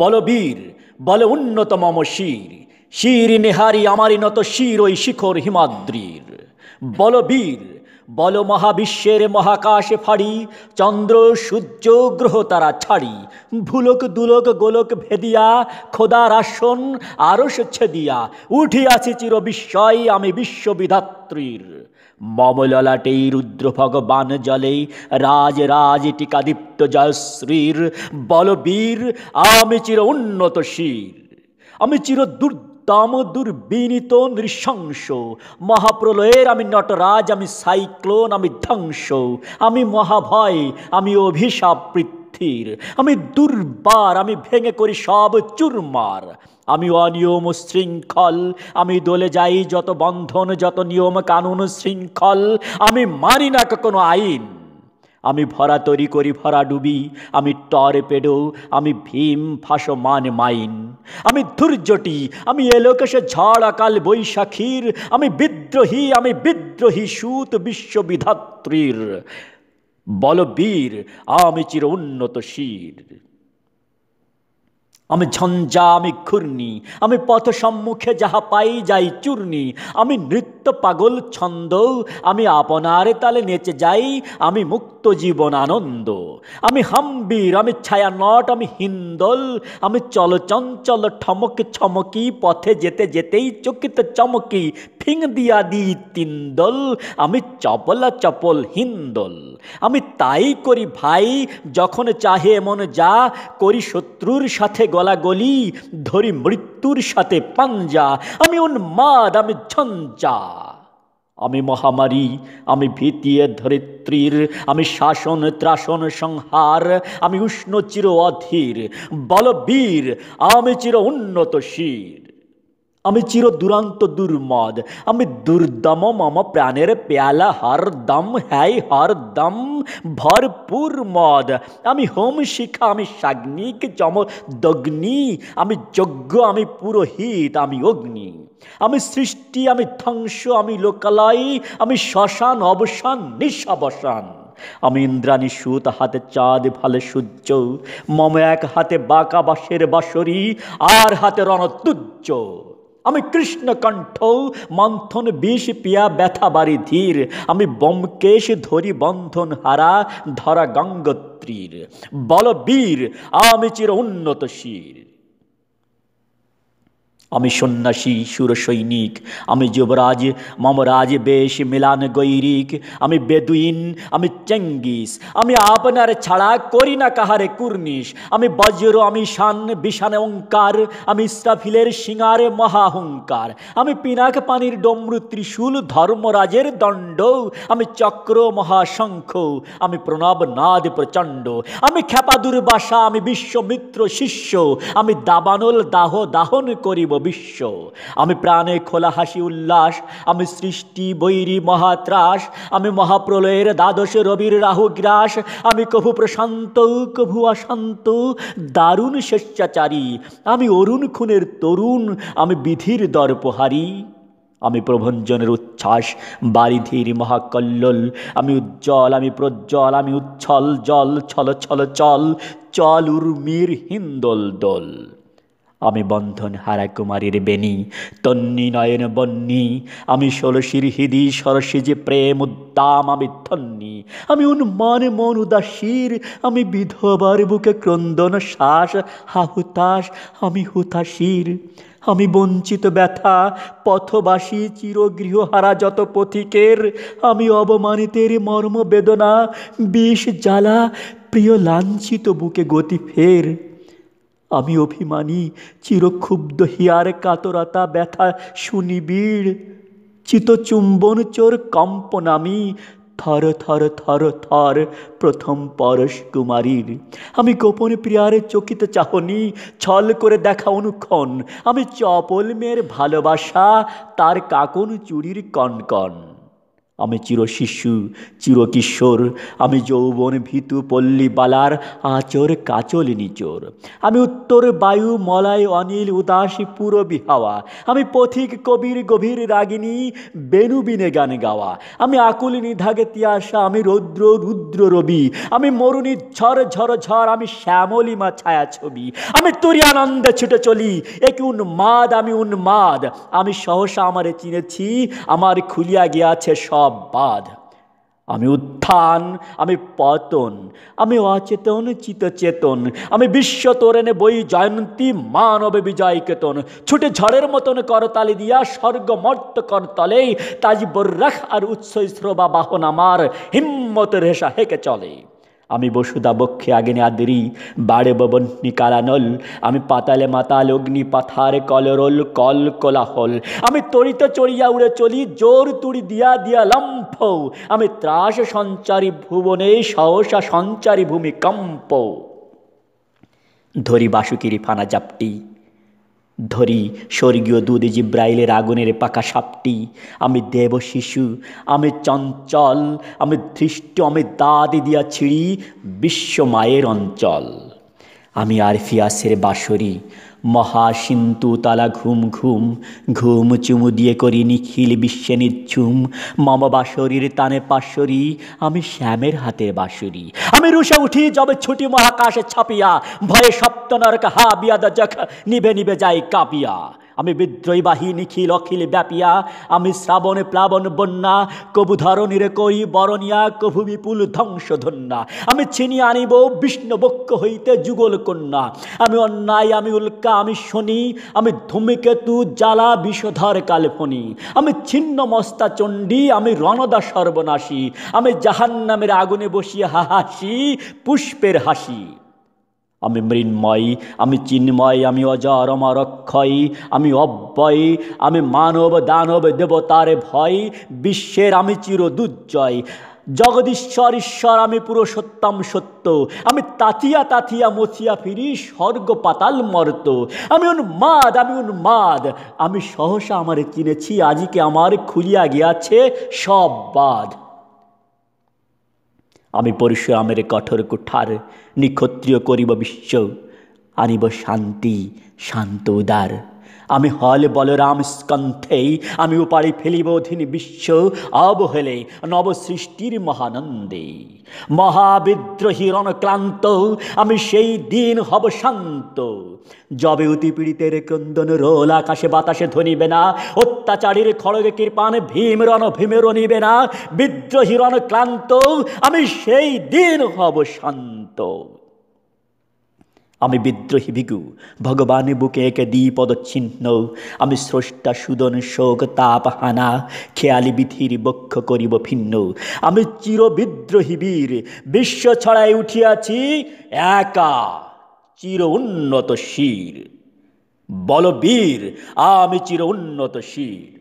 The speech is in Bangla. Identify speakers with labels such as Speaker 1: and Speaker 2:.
Speaker 1: বলবীর বল উন্নতম শির শির নেহারি আমারি নত শির ওই শিখর হিমাদ্রির বলবীর বল মহাবিশ্বের মহাকাশে ফাড়ি চন্দ্র সূর্য গ্রহ তারা ছাড়ি ভুলক দুলক গোলক ভেদিয়া খোদার আসন আরো ছেদিয়া উঠিয়াছি চির বিস্ময় আমি বিশ্ববিধাত্রীর মমললাটেই রুদ্র ভগবান জলে রাজ রাজ টিকাদীপ্ত জয়শ্রীর বলবীর আমি চির উন্নত শির আমি চির দুর্দ দম দুর্বিনীত নৃশংস মহাপ্রলয়ের আমি নটরাজ আমি সাইক্লোন আমি ধ্বংস আমি মহাভয় আমি অভিশাপ পৃথ্বীর আমি দুর্বার আমি ভেঙে করি সব চুরমার আমি অনিয়ম শৃঙ্খল আমি দলে যাই যত বন্ধন যত নিয়ম কানুন শৃঙ্খল আমি মানি না কোনো আইন আমি ভরা তৈরি করি ভরা ডুবি আমি টরে পেডো আমি ভীম মান মাইন আমি ধৈর্যটি আমি এলোকেশে ঝড় আকাল বৈশাখীর আমি বিদ্রোহী আমি বিদ্রোহী সুত বিশ্ববিধাত্রীর বলবীর আমি চির উন্নত শির আমি ঝঞ্ঝা আমি ঘূর্ণি আমি পথ সম্মুখে যাহা পাই যাই চূর্ণি আমি নৃত্য নিত্য পাগল ছন্দ আমি আপনার তালে নেচে যাই আমি মুক্ত জীবন আনন্দ আমি হাম্বির আমি ছায়া নট আমি হিন্দল আমি চল চঞ্চল ঠমকে ছমকি পথে যেতে যেতেই চকিত চমকি ফিং দিয়া দি তিন্দল আমি চপলা চপল হিন্দল আমি তাই করি ভাই যখন চাহে এমন যা করি শত্রুর সাথে গলাগলি ধরি মৃত্যুর সাথে পাঞ্জা আমি উন্মাদ আমি ঝঞ্ঝা আমি মহামারী আমি ভীতিয়ে ধরিত্রীর আমি শাসন ত্রাসন সংহার আমি উষ্ণ চির অধীর বলবীর আমি চির উন্নত শির আমি চির দুরান্ত দুর্মদ আমি দুর্দম মম প্রাণের পেয়ালা দম হ্যাই দম ভরপুর মদ আমি হোম শিখা আমি সাগ্নিক চম দগ্নি আমি যজ্ঞ আমি পুরোহিত আমি অগ্নি আমি সৃষ্টি আমি ধ্বংস আমি লোকালয় আমি শ্মশান অবসান নিঃসবসান আমি ইন্দ্রাণী সুত হাতে চাঁদ ভালে সূর্য মম এক হাতে বাঁকা বাঁশের বাসরি আর হাতে রণতুজ্জ আমি কৃষ্ণকণ্ঠ মন্থন বিষ পিয়া ব্যথা বাড়ি ধীর আমি বমকেশ ধরি বন্ধন হারা ধরা গঙ্গত্রীর বলবীর আমি চির উন্নত শির আমি সন্ন্যাসী সুর সৈনিক আমি যুবরাজ মমরাজ বেশ মিলান গৈরিক আমি বেদুইন আমি চেঙ্গিস আমি আপনার ছাড়া করি না কাহারে কুর্নিশ আমি বজ্র আমি শান বিশান ওঙ্কার আমি ইস্তাফিলের সিঙারে মহাহংকার আমি পিনাক পানির ডমরু ত্রিশূল ধর্মরাজের দণ্ড আমি চক্র মহাশঙ্খ আমি প্রণব নাদ প্রচণ্ড আমি খেপাদুর বাসা আমি বিশ্বমিত্র শিষ্য আমি দাবানল দাহ দাহন করিব বিশ্ব আমি প্রাণে খোলা হাসি উল্লাস আমি সৃষ্টি বৈরী মহাত্রাস আমি মহাপ্রলয়ের দ্বাদশ রবির রাহু গ্রাস আমি কভু প্রশান্ত কভু অশান্ত দারুণ স্বেচ্ছাচারী আমি অরুণ খুনের তরুণ আমি বিধির দর্পহারী আমি প্রভঞ্জনের উচ্ছ্বাস বারিধির মহাকল্লোল আমি উজ্জ্বল আমি প্রজ্জ্বল আমি উচ্ছল জল ছল ছল চল চল উর্মির হিন্দোল দোল আমি বন্ধন হারা কুমারীর বেনি তন্নি নয়ন বন্নি আমি ষোলশির হৃদি যে প্রেম উদ্দাম আমি ধন্নি আমি উন্মান মন উদাসীর আমি বিধবার বুকে ক্রন্দন শ্বাস হাহুতাস আমি হুতাশীর আমি বঞ্চিত ব্যথা পথবাসী চিরগৃহহারা যত পথিকের আমি অবমানিতের মর্ম বেদনা বিষ জ্বালা প্রিয় লাঞ্ছিত বুকে গতি ফের আমি অভিমানী চিরক্ষুব্ধ হিয়ার কাতরতা ব্যথা শুনিবির চিতচুম্বন চোর কম্পনামি থর থর থর থর প্রথম পরশ কুমারীর আমি গোপন প্রিয়ারে চকিত চাহনি ছল করে দেখা অনুক্ষণ আমি চপল মেয়ের ভালোবাসা তার কাকন চুরির কনকন আমি চির শিশু চিরকিশোর আমি যৌবন ভীতু পল্লী বালার আচর কাচল নিচর আমি উত্তর বায়ু মলায় অনিল উদাসী পুরবি হাওয়া আমি পথিক কবির গভীর রাগিনী বেনুবিনে গান গাওয়া আমি আকুল নিধাগে তিয়াসা আমি রৌদ্র রুদ্র রবি আমি মরুণী ঝর ঝর ঝর আমি শ্যামলিমা ছায়া ছবি আমি তুরি আনন্দে ছুটে চলি এক উন্মাদ আমি উন্মাদ আমি সহসা আমারে চিনেছি আমার খুলিয়া গিয়াছে সব সব আমি উত্থান আমি পতন আমি অচেতন চিতচেতন আমি বিশ্ব তোরেনে বই জয়ন্তী মানবে বিজয় কেতন ছুটে ঝড়ের মতন করতালি দিয়া স্বর্গমর্ত করতলেই তাজ বর্রাখ আর উৎসই শ্রবা বাহন আমার হিম্মত রেশা হেকে চলে আমি বক্ষে আগে আদরি বাড়ে ববন্নি কালানল আমি পাতালে মাতাল অগ্নি পাথার কলরোল কল কোলাহল আমি তরিত চড়িয়া উড়ে চলি জোর তুড়ি দিয়া দিয়া লম্ফ আমি ত্রাস সঞ্চারী ভুবনে সহসা সঞ্চারী ভূমিকম্প ধরি বাসুকিরি ফানা জাপটি ধরি স্বর্গীয় দুধে জিব্রাইলের আগুনের পাকা সাপটি আমি দেব শিশু আমি চঞ্চল আমি ধৃষ্ট আমি দাঁত দিয়া ছিঁড়ি বিশ্ব মায়ের অঞ্চল আমি আরফিয়াসের বাঁশরী মহা সিন্তু তালা ঘুম ঘুম ঘুম চুমু দিয়ে করি নিখিল বিশ্বে নিচ্ছুম মম বাসরির তানে পাশরি আমি শ্যামের হাতের বাঁশুরি আমি রুষে উঠি যবে ছুটি মহাকাশে ছাপিয়া ভয়ে সপ্তনরক হা বিয়াদ নিবে নিবে যাই কাপিয়া আমি বিদ্রোহী বাহী নিখিল অখিল ব্যাপিয়া আমি শ্রাবণে প্লাবন বন্যা কবু ধরণীরে করি বরণিয়া কভু বিপুল ধ্বংস ধন্যা আমি ছিনি আনিব বক্ষ হইতে যুগল কন্যা আমি অন্যায় আমি উল্কা আমি শনি আমি ধূমিকেতু জ্বালা বিষধর কালফনি আমি ছিন্ন মস্তা চণ্ডী আমি রণদা সর্বনাশী আমি জাহান্নামের আগুনে বসিয়া হাসি পুষ্পের হাসি আমি মৃন্ময় আমি চিন্ময় আমি অজর আমার অক্ষয় আমি অব্যয় আমি মানব দানব দেবতারে ভয় বিশ্বের আমি চির দুর্জয় জগদীশ্বর ঈশ্বর আমি পুরো সত্যম সত্য আমি তাতিয়া তাতিয়া মথিয়া ফিরি স্বর্গ পাতাল মর্ত আমি উন্মাদ আমি উন্মাদ আমি সহসা আমারে চিনেছি আজিকে আমার খুলিয়া গিয়াছে সব বাদ আমি পরশুরামের কঠোর কুঠার নিক্ষত্রিয় করিব বিশ্ব আনিব শান্তি শান্ত উদার আমি হল বলরাম স্কন্থেই আমি উপাড়ি ফেলিব অধীন বিশ্ব অবহেলে নবসৃষ্টির মহানন্দে মহাবিদ্রোহী রণক্লান্ত আমি সেই দিন হব শান্ত যবে অতি পীড়িতের রোল আকাশে বাতাসে ধনিবে না অত্যাচারীর খড়গে কৃপান ভীম রণ ভীমে রনিবে না বিদ্রোহী রণক্লান্ত আমি সেই দিন হব শান্ত আমি বিদ্রোহী ভিগু ভগবানে বুকে একে দ্বিপদচ্ছিন্ন আমি স্রষ্টা সুদন শোক তাপ হানা খেয়ালি বিধির বক্ষ করিব ভিন্ন আমি চির বিদ্রোহী বীর বিশ্ব ছড়াই উঠিয়াছি একা চির উন্নত শির বল বীর আমি চির উন্নত শির